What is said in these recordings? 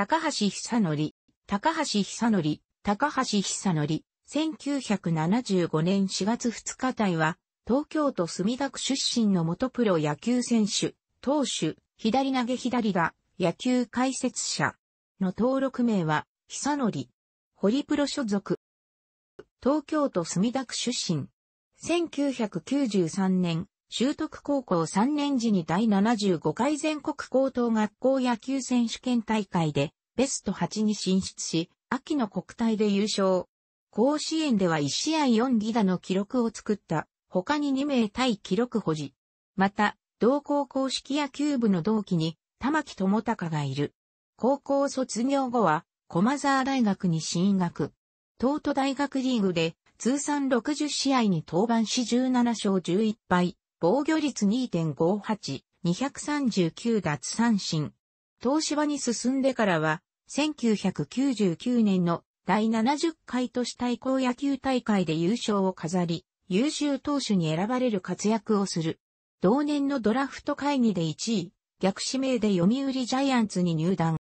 高橋久則、高橋久則、高橋久則、1975年4月2日隊は、東京都墨田区出身の元プロ野球選手、投手、左投げ左打、野球解説者の登録名は、久則、ホリプロ所属。東京都墨田区出身。1993年、修徳高校3年時に第75回全国高等学校野球選手権大会でベスト8に進出し、秋の国体で優勝。甲子園では1試合4ギ打の記録を作った、他に2名対記録保持。また、同校公式野球部の同期に玉木智隆がいる。高校卒業後は、駒沢大学に進学。東都大学リーグで通算60試合に登板し17勝11敗、防御率2.58、239奪三振。東芝に進んでからは、1999年の第70回都市対抗野球大会で優勝を飾り、優秀投手に選ばれる活躍をする。同年のドラフト会議で1位、逆指名で読売ジャイアンツに入団。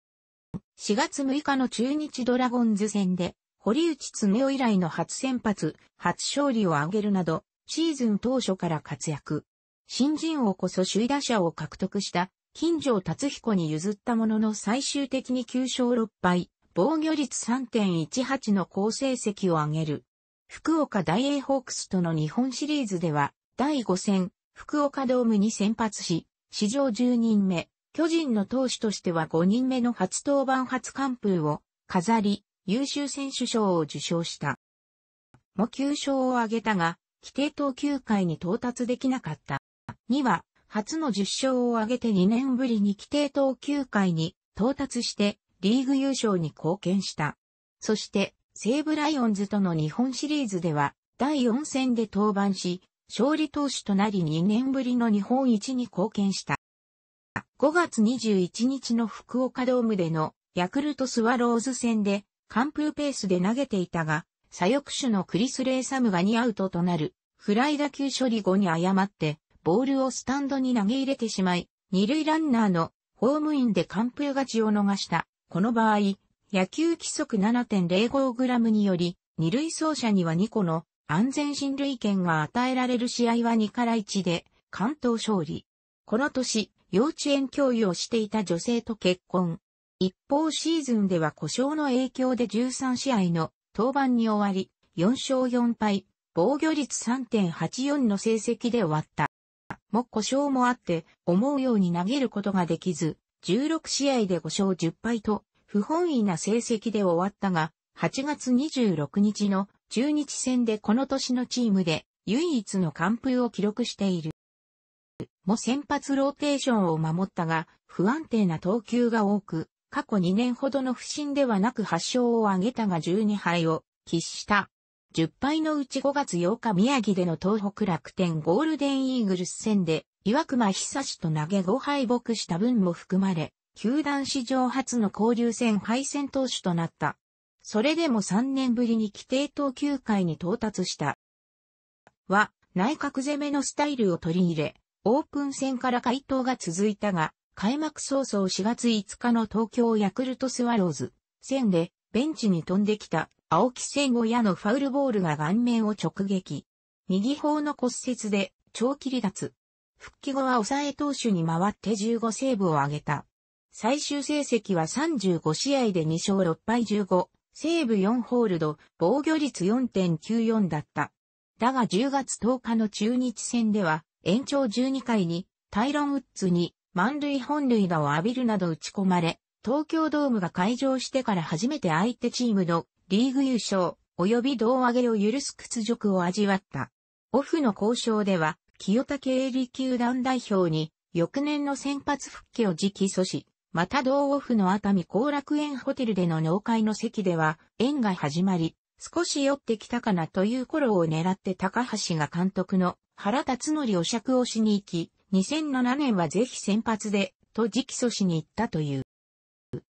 4月6日の中日ドラゴンズ戦で、堀内恒夫以来の初先発、初勝利を挙げるなど、シーズン当初から活躍。新人王こそ首位打者を獲得した金城達彦に譲ったものの最終的に9勝6敗、防御率3.18の好成績を挙げる。福岡大英ホークスとの日本シリーズでは、第5戦、福岡ドームに先発し、史上10人目、巨人の投手としては5人目の初登板初完封を飾り、優秀選手賞を受賞した。も9勝を挙げたが、規定投球回に到達できなかった。2は、初の10勝を挙げて2年ぶりに規定投球回に到達して、リーグ優勝に貢献した。そして、西武ライオンズとの日本シリーズでは、第4戦で登板し、勝利投手となり2年ぶりの日本一に貢献した。5月21日の福岡ドームでのヤクルトスワローズ戦で完封ペースで投げていたが、左翼手のクリス・レイサムが2アウトとなるフライ打球処理後に誤って、ボールをスタンドに投げ入れてしまい、二塁ランナーのホームインで完封勝ちを逃した。この場合、野球規則 7.05g により、二塁走者には2個の安全進塁権が与えられる試合は2から1で、関東勝利。この年、幼稚園教諭をしていた女性と結婚。一方シーズンでは故障の影響で13試合の登板に終わり、4勝4敗、防御率3.84の成績で終わった。も故障もあって、思うように投げることができず、16試合で5勝10敗と、不本意な成績で終わったが、8月26日の中日戦でこの年のチームで唯一の完封を記録している。も先発ローテーションを守ったが、不安定な投球が多く、過去2年ほどの不振ではなく8勝を挙げたが12敗を喫した。10敗のうち5月8日宮城での東北楽天ゴールデンイーグルス戦で、岩隈久志と投げ5敗北した分も含まれ、球団史上初の交流戦敗戦投手となった。それでも3年ぶりに規定投球回に到達した。は、内角攻めのスタイルを取り入れ、オープン戦から回答が続いたが、開幕早々4月5日の東京ヤクルトスワローズ戦でベンチに飛んできた青木聖吾矢のファウルボールが顔面を直撃。右方の骨折で長期離脱。復帰後は抑え投手に回って15セーブを挙げた。最終成績は35試合で2勝6敗15、セーブ4ホールド、防御率4.94だった。だが10月10日の中日戦では、延長12回に、タイロン・ウッズに、満塁本塁打を浴びるなど打ち込まれ、東京ドームが会場してから初めて相手チームのリーグ優勝、及び胴上げを許す屈辱を味わった。オフの交渉では、清武営利球団代表に、翌年の先発復帰を直訴し、また同オフの熱海後楽園ホテルでの納会の席では、縁が始まり、少し酔ってきたかなという頃を狙って高橋が監督の原辰則を釈をしに行き、2007年はぜひ先発で、と直訴しに行ったという。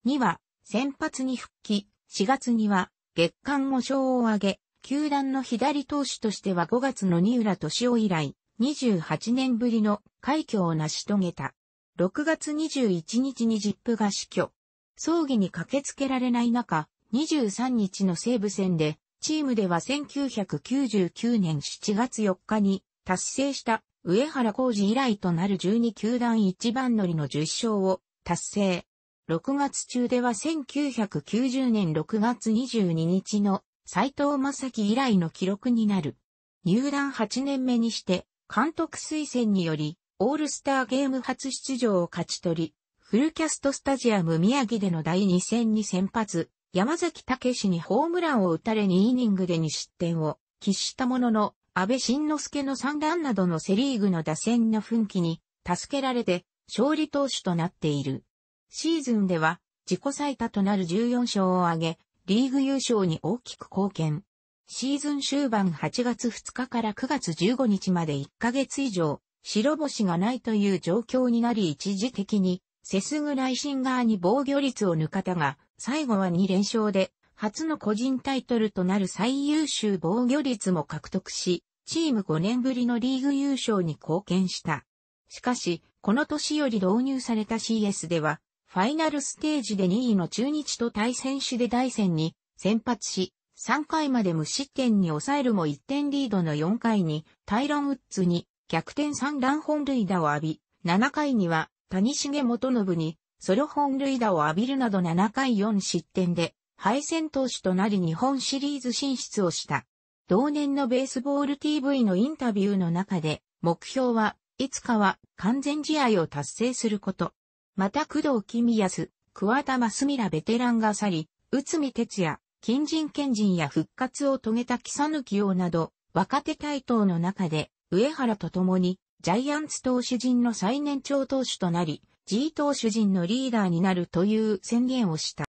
2は、先発に復帰、4月には、月間5勝を挙げ、球団の左投手としては5月の二浦敏夫以来、28年ぶりの快挙を成し遂げた。6月21日にジップが死去。葬儀に駆けつけられない中、23日の西武戦で、チームでは1999年7月4日に達成した上原浩二以来となる12球団一番乗りの10勝を達成。6月中では1990年6月22日の斎藤正樹以来の記録になる。入団8年目にして、監督推薦により、オールスターゲーム初出場を勝ち取り、フルキャストスタジアム宮城での第2戦に先発、山崎武にホームランを打たれ2イニングで2失点を喫したものの、安倍晋之助の三段などのセリーグの打線の奮起に助けられて勝利投手となっている。シーズンでは自己最多となる14勝を挙げ、リーグ優勝に大きく貢献。シーズン終盤8月2日から9月15日まで1ヶ月以上、白星がないという状況になり一時的に、セスグライシンガーに防御率を抜かたが、最後は2連勝で、初の個人タイトルとなる最優秀防御率も獲得し、チーム5年ぶりのリーグ優勝に貢献した。しかし、この年より導入された CS では、ファイナルステージで2位の中日と対戦しで大戦に先発し、3回まで無失点に抑えるも1点リードの4回にタイロン・ウッズに逆転3段。本塁打を浴び、7回には谷重元信にソロ本塁打を浴びるなど7回4失点で敗戦投手となり日本シリーズ進出をした。同年のベースボール TV のインタビューの中で目標はいつかは完全試合を達成すること。また工藤公康、桑田真澄らベテランが去り、内海哲也、近人賢人や復活を遂げた木佐抜王など、若手対等の中で、上原と共に、ジャイアンツ投手陣の最年長投手となり、G 投手陣のリーダーになるという宣言をした。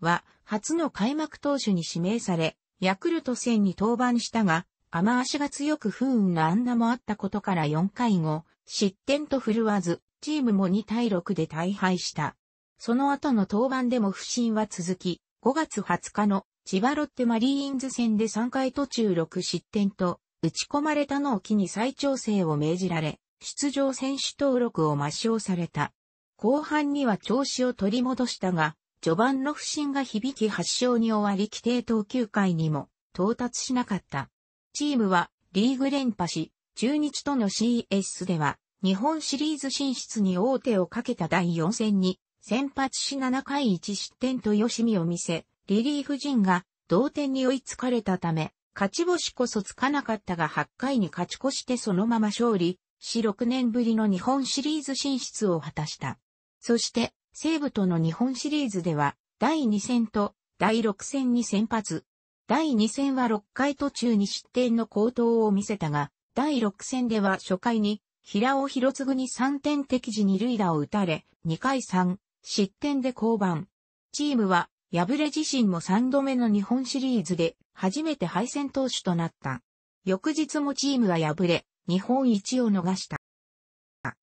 は、初の開幕投手に指名され、ヤクルト戦に登板したが、雨足が強く不運な安打もあったことから4回後、失点と振るわず、チームも2対6で大敗した。その後の登板でも不振は続き、5月20日の千葉ロッテマリーンズ戦で3回途中6失点と、打ち込まれたのを機に再調整を命じられ、出場選手登録を抹消された。後半には調子を取り戻したが、序盤の不振が響き発症に終わり規定投球回にも到達しなかった。チームはリーグ連覇し、中日との CS では日本シリーズ進出に王手をかけた第4戦に、先発し7回1失点と吉見を見せ、リリーフ陣が同点に追いつかれたため、勝ち星こそつかなかったが8回に勝ち越してそのまま勝利、し6年ぶりの日本シリーズ進出を果たした。そして、西武との日本シリーズでは、第2戦と第6戦に先発。第2戦は6回途中に失点の好投を見せたが、第6戦では初回に平尾博次に3点敵時二塁打を打たれ、2回3失点で降板。チームは敗れ自身も3度目の日本シリーズで初めて敗戦投手となった。翌日もチームは敗れ、日本一を逃した。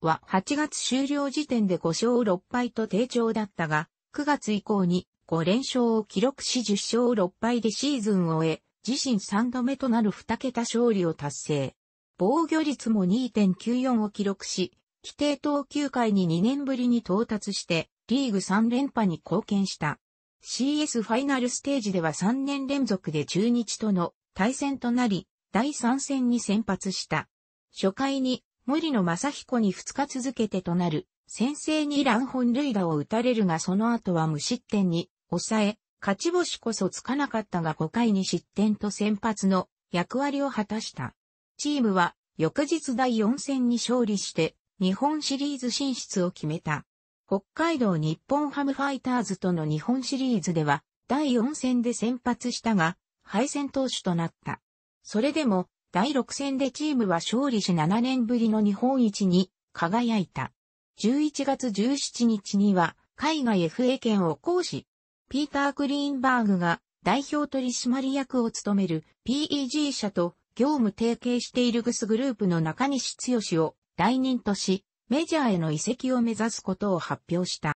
は8月終了時点で5勝6敗と低調だったが、9月以降に5連勝を記録し10勝6敗でシーズンを終え、自身3度目となる2桁勝利を達成。防御率も2.94を記録し、規定投球回に2年ぶりに到達して、リーグ3連覇に貢献した。CS ファイナルステージでは3年連続で中日との対戦となり、第3戦に先発した。初回に森野正彦に2日続けてとなる先制に乱本塁打を打たれるがその後は無失点に抑え、勝ち星こそつかなかったが5回に失点と先発の役割を果たした。チームは翌日第4戦に勝利して日本シリーズ進出を決めた。北海道日本ハムファイターズとの日本シリーズでは第4戦で先発したが敗戦投手となった。それでも第6戦でチームは勝利し7年ぶりの日本一に輝いた。11月17日には海外 FA 権を行使。ピーター・クリーンバーグが代表取締役を務める PEG 社と業務提携しているグスグループの中西剛を代任とし、メジャーへの移籍を目指すことを発表した。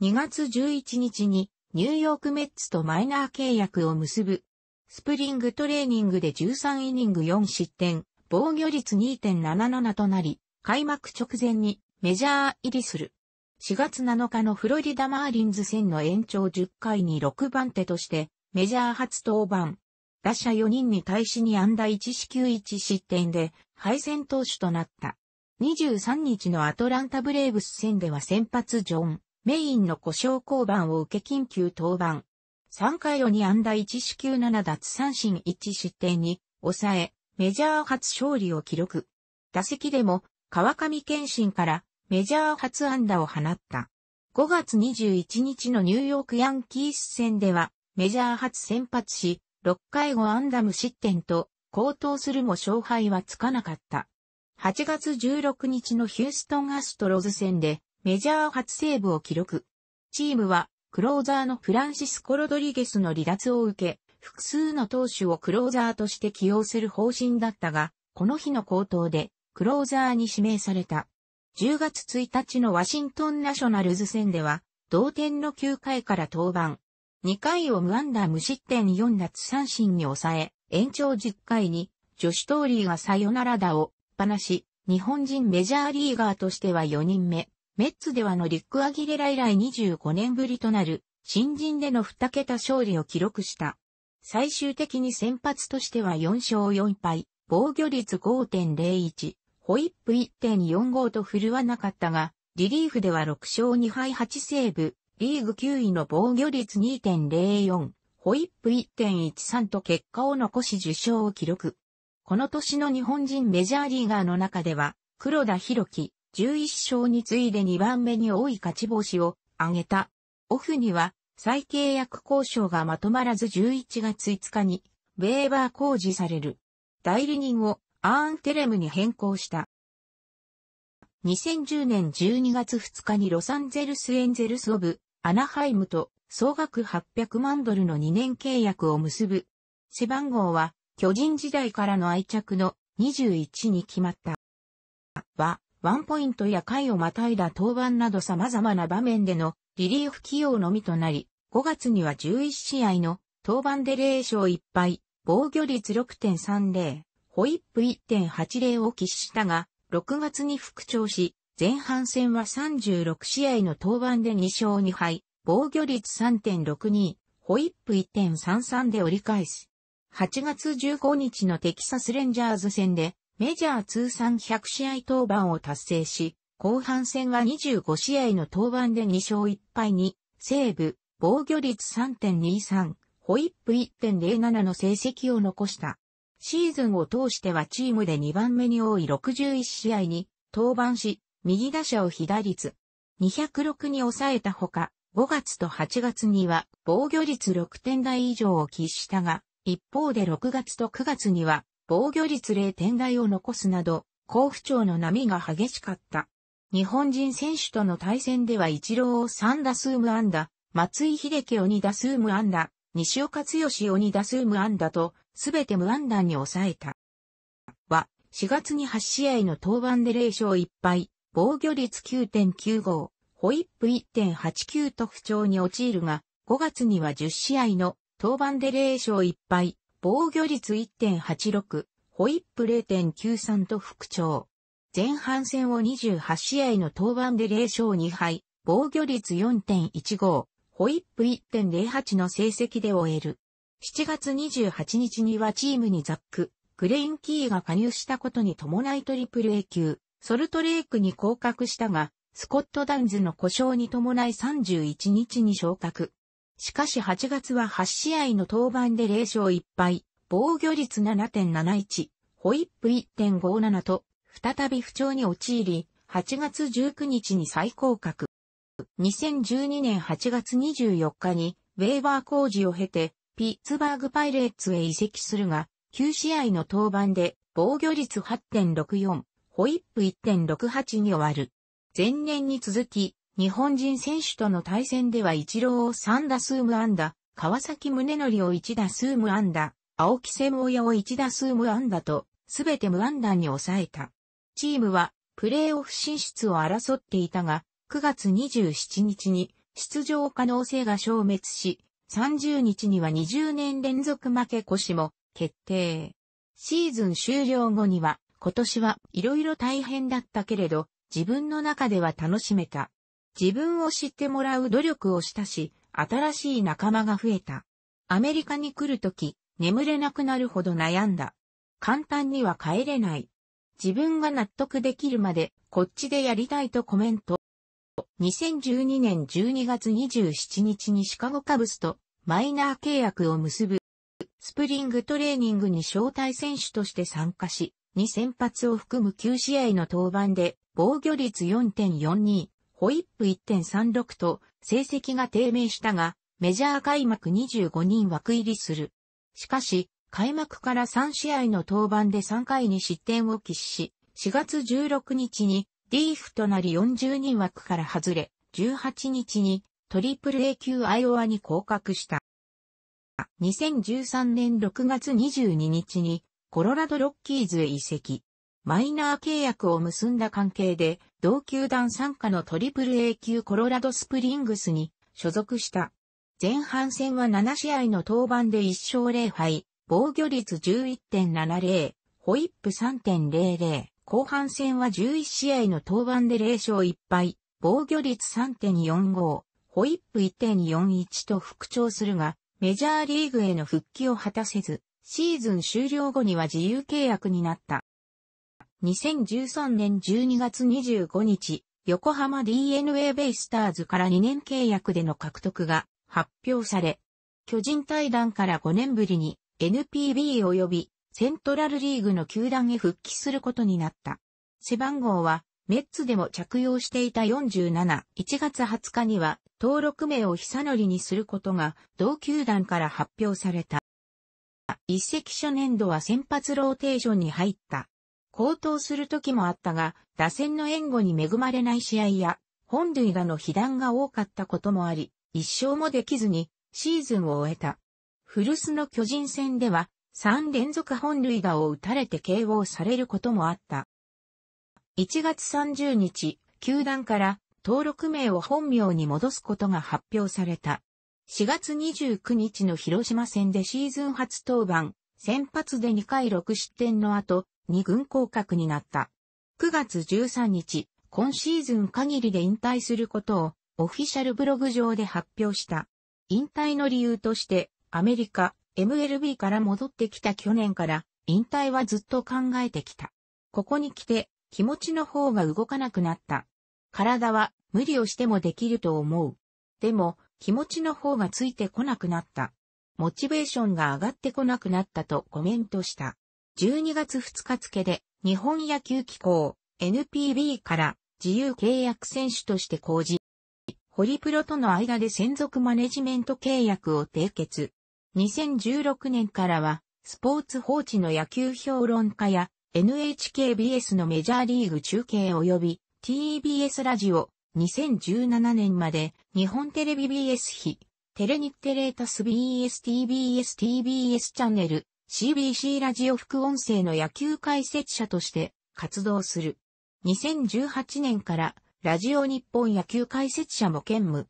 2月11日にニューヨークメッツとマイナー契約を結ぶ。スプリングトレーニングで13イニング4失点、防御率2.77となり、開幕直前にメジャー入りする。4月7日のフロリダマーリンズ戦の延長10回に6番手としてメジャー初登板、打者4人に対しに安打1-9-1失点で敗戦投手となった。23日のアトランタブレーブス戦では先発ジョン、メインの故障降板を受け緊急登板。3回路に安打1-9-7奪三振1失点に抑え、メジャー初勝利を記録。打席でも川上健信からメジャー初安打を放った。5月21日のニューヨークヤンキース戦ではメジャー初先発し、6回後アンダム失点と、高騰するも勝敗はつかなかった。8月16日のヒューストンアストロズ戦でメジャー初セーブを記録。チームはクローザーのフランシスコ・ロドリゲスの離脱を受け、複数の投手をクローザーとして起用する方針だったが、この日の高騰でクローザーに指名された。10月1日のワシントンナショナルズ戦では、同点の9回から登板、2回を無安打無失点4奪三振に抑え、延長10回に、ジョシュトーリーがサヨナラ打を、放し、日本人メジャーリーガーとしては4人目、メッツではのリック・アギレラ以来25年ぶりとなる、新人での2桁勝利を記録した。最終的に先発としては4勝4敗、防御率5.01、ホイップ1.45と振るわなかったが、リリーフでは6勝2敗8セーブ、リーグ9位の防御率2.04、ホイップ1.13と結果を残し受賞を記録。この年の日本人メジャーリーガーの中では、黒田博樹、11勝に次いで2番目に多い勝ち星を挙げた。オフには、再契約交渉がまとまらず11月5日に、ウェーバー工事される。代理人をアーンテレムに変更した。2010年12月2日にロサンゼルスエンゼルスオブアナハイムと総額800万ドルの2年契約を結ぶ。背番号は巨人時代からの愛着の21に決まった。は、ワンポイントや回をまたいだ登板など様々な場面でのリリーフ起用のみとなり、5月には11試合の登板で0勝1敗、防御率6.30、ホイップ1.80を喫したが、6月に復調し、前半戦は36試合の登板で2勝2敗、防御率3.62、ホイップ1.33で折り返す。8月15日のテキサスレンジャーズ戦で、メジャー通算100試合登板を達成し、後半戦は25試合の登板で2勝1敗に、西部、防御率3.23、ホイップ1.07の成績を残した。シーズンを通してはチームで2番目に多い61試合に登板し、右打者を被打率206に抑えたほか、5月と8月には防御率6点台以上を喫したが、一方で6月と9月には防御率0点台を残すなど、好不調の波が激しかった。日本人選手との対戦では一郎を3打数無安打、松井秀樹を2打数無安打、西岡剛を2打数無安打と、すべて無安打に抑えた。は、4月に8試合の登板で0勝1敗、防御率9.95、ホイップ1.89と不調に陥るが、5月には10試合の登板で0勝1敗、防御率1.86、ホイップ0.93と復調。前半戦を28試合の登板で0勝2敗、防御率4.15、ホイップ1.08の成績で終える。7月28日にはチームにザック、グレインキーが加入したことに伴いトリプル A 級、ソルトレイクに降格したが、スコットダウンズの故障に伴い31日に昇格。しかし8月は8試合の登板で0勝1敗、防御率7.71、ホイップ1.57と、再び不調に陥り、8月19日に再降格。2012年8月24日に、ウェーバー工事を経て、ピッツバーグパイレーツへ移籍するが、9試合の登板で、防御率8.64、ホイップ1.68に終わる。前年に続き、日本人選手との対戦では一郎を3打数無安打、川崎宗則を1打数無安打、青木瀬もやを1打数無安打と、すべて無安打に抑えた。チームは、プレーオフ進出を争っていたが、9月27日に出場可能性が消滅し、30日には20年連続負け越しも決定。シーズン終了後には、今年はいろいろ大変だったけれど、自分の中では楽しめた。自分を知ってもらう努力をしたし、新しい仲間が増えた。アメリカに来るとき、眠れなくなるほど悩んだ。簡単には帰れない。自分が納得できるまで、こっちでやりたいとコメント。2012年12月27日にシカゴカブスとマイナー契約を結ぶ。スプリングトレーニングに招待選手として参加し、2先発を含む9試合の登板で、防御率4.42、ホイップ1.36と成績が低迷したが、メジャー開幕25人枠入りする。しかし、開幕から3試合の登板で3回に失点を喫し、4月16日にリーフとなり42枠から外れ、18日にトリプル A 級アイオワに降格した。2013年6月22日にコロラドロッキーズへ移籍。マイナー契約を結んだ関係で、同球団参加のトリプル A 級コロラドスプリングスに所属した。前半戦は7試合の登板で1勝0敗、防御率11.70、ホイップ3.00。後半戦は11試合の登板で0勝1敗、防御率3.45、ホイップ1.41と復調するが、メジャーリーグへの復帰を果たせず、シーズン終了後には自由契約になった。2013年12月25日、横浜 DNA ベイスターズから2年契約での獲得が発表され、巨人対談から5年ぶりに NPB 及びセントラルリーグの球団へ復帰することになった。背番号は、メッツでも着用していた47、1月20日には、登録名を久則にすることが、同球団から発表された。一席初年度は先発ローテーションに入った。高騰する時もあったが、打線の援護に恵まれない試合や、本塁打の被弾が多かったこともあり、一勝もできずに、シーズンを終えた。古巣の巨人戦では、3連続本塁打を打たれて KO されることもあった。1月30日、球団から登録名を本名に戻すことが発表された。4月29日の広島戦でシーズン初登板、先発で2回6失点の後、2軍降格になった。9月13日、今シーズン限りで引退することをオフィシャルブログ上で発表した。引退の理由として、アメリカ、MLB から戻ってきた去年から引退はずっと考えてきた。ここに来て気持ちの方が動かなくなった。体は無理をしてもできると思う。でも気持ちの方がついてこなくなった。モチベーションが上がってこなくなったとコメントした。12月2日付で日本野球機構 NPB から自由契約選手として公示。ホリプロとの間で専属マネジメント契約を締結。2016年からは、スポーツ報知の野球評論家や NHKBS のメジャーリーグ中継及び TBS ラジオ2017年まで日本テレビ BS 比テレニッテレータス BSTBSTBS チャンネル CBC ラジオ副音声の野球解説者として活動する。2018年からラジオ日本野球解説者も兼務。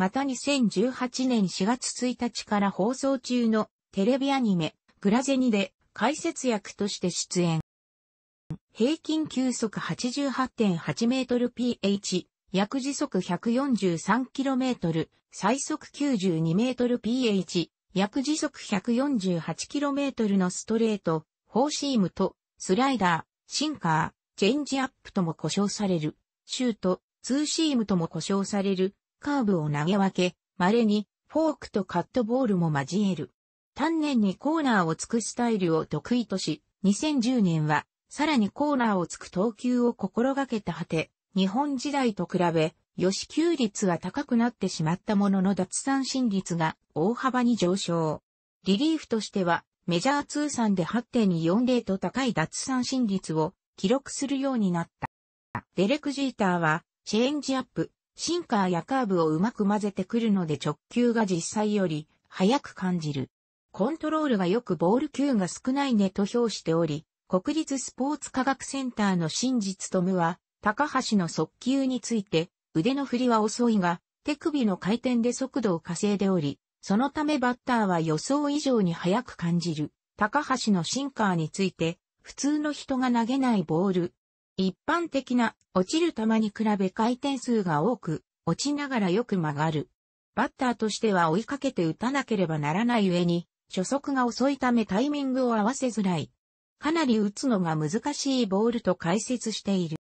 また2018年4月1日から放送中のテレビアニメ、グラゼニで解説役として出演。平均球速8 8 8メートル p h 約時速 143km、最速 92mph、約時速 148km のストレート、フォーシームと、スライダー、シンカー、チェンジアップとも呼称される、シュート、ツーシームとも呼称される、カーブを投げ分け、稀にフォークとカットボールも交える。丹念にコーナーをつくスタイルを得意とし、2010年はさらにコーナーをつく投球を心がけた果て、日本時代と比べ、予支給率は高くなってしまったものの脱三振率が大幅に上昇。リリーフとしては、メジャー通算で8.40と高い脱三振率を記録するようになった。デレク・ジーターは、チェンジアップ、シンカーやカーブをうまく混ぜてくるので直球が実際より速く感じる。コントロールが良くボール球が少ないねと評しており、国立スポーツ科学センターの真実と無は、高橋の速球について、腕の振りは遅いが、手首の回転で速度を稼いでおり、そのためバッターは予想以上に速く感じる。高橋のシンカーについて、普通の人が投げないボール。一般的な落ちる球に比べ回転数が多く、落ちながらよく曲がる。バッターとしては追いかけて打たなければならない上に、初速が遅いためタイミングを合わせづらい。かなり打つのが難しいボールと解説している。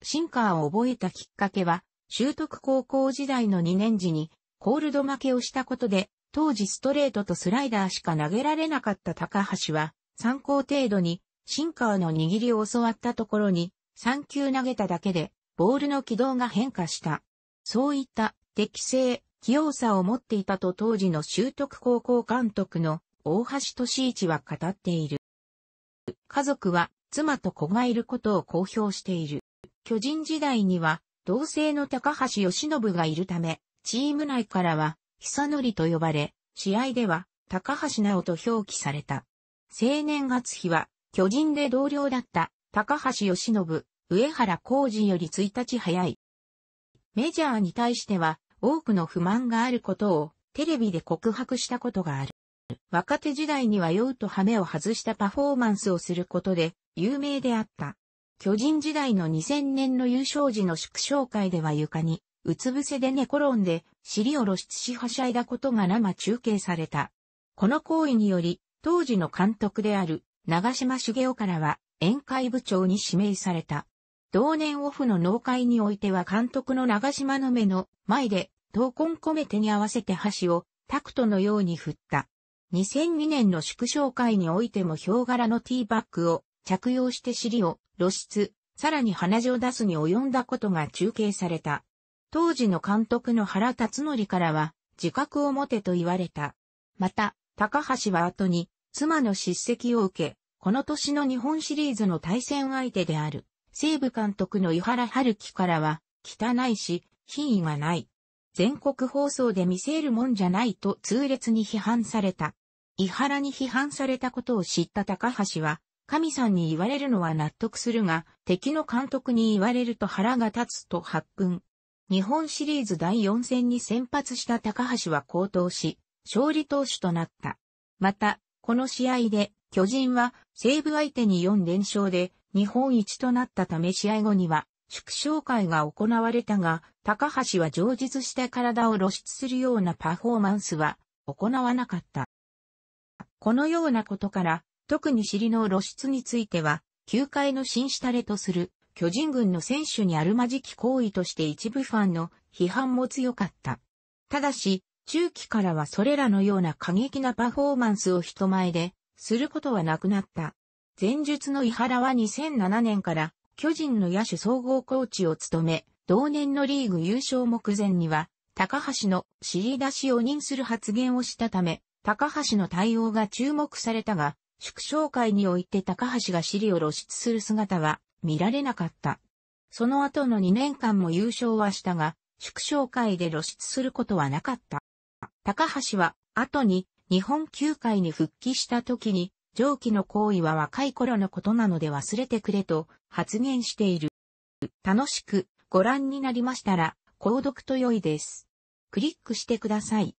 シンカーを覚えたきっかけは、習得高校時代の2年時に、コールド負けをしたことで、当時ストレートとスライダーしか投げられなかった高橋は、参考程度に、シンカーの握りを教わったところに、3球投げただけで、ボールの軌道が変化した。そういった適性、器用さを持っていたと当時の修徳高校監督の大橋俊一は語っている。家族は妻と子がいることを公表している。巨人時代には同性の高橋義信がいるため、チーム内からは久則と呼ばれ、試合では高橋直と表記された。青年月日は巨人で同僚だった高橋義信、上原浩二より1日早い。メジャーに対しては多くの不満があることをテレビで告白したことがある。若手時代には酔うと羽目を外したパフォーマンスをすることで有名であった。巨人時代の2000年の優勝時の祝勝会では床に、うつ伏せで寝転んで、尻を露出しはしゃいだことが生中継された。この行為により、当時の監督である、長島茂雄からは、宴会部長に指名された。同年オフの農会においては監督の長島の目の前で、闘魂込め手に合わせて箸をタクトのように振った。2002年の縮小会においてもヒョウ柄のティーバッグを着用して尻を露出、さらに鼻血を出すに及んだことが中継された。当時の監督の原辰則からは自覚を持てと言われた。また、高橋は後に妻の叱責を受け、この年の日本シリーズの対戦相手である西部監督の井原春樹からは、汚いし、品位がない。全国放送で見せるもんじゃないと痛烈に批判された。井原に批判されたことを知った高橋は、神さんに言われるのは納得するが、敵の監督に言われると腹が立つと発奮。日本シリーズ第4戦に先発した高橋は高騰し、勝利投手となった。また、この試合で、巨人は西武相手に4連勝で、日本一となったため試合後には祝勝会が行われたが、高橋は上述した体を露出するようなパフォーマンスは行わなかった。このようなことから、特に尻の露出については、球界の新したれとする巨人軍の選手にあるまじき行為として一部ファンの批判も強かった。ただし、中期からはそれらのような過激なパフォーマンスを人前ですることはなくなった。前述の井原は2007年から巨人の野手総合コーチを務め、同年のリーグ優勝目前には、高橋の尻出しを認する発言をしたため、高橋の対応が注目されたが、祝勝会において高橋が尻を露出する姿は見られなかった。その後の2年間も優勝はしたが、祝勝会で露出することはなかった。高橋は、後に日本球界に復帰した時に、上記の行為は若い頃のことなので忘れてくれと発言している。楽しくご覧になりましたら、購読と良いです。クリックしてください。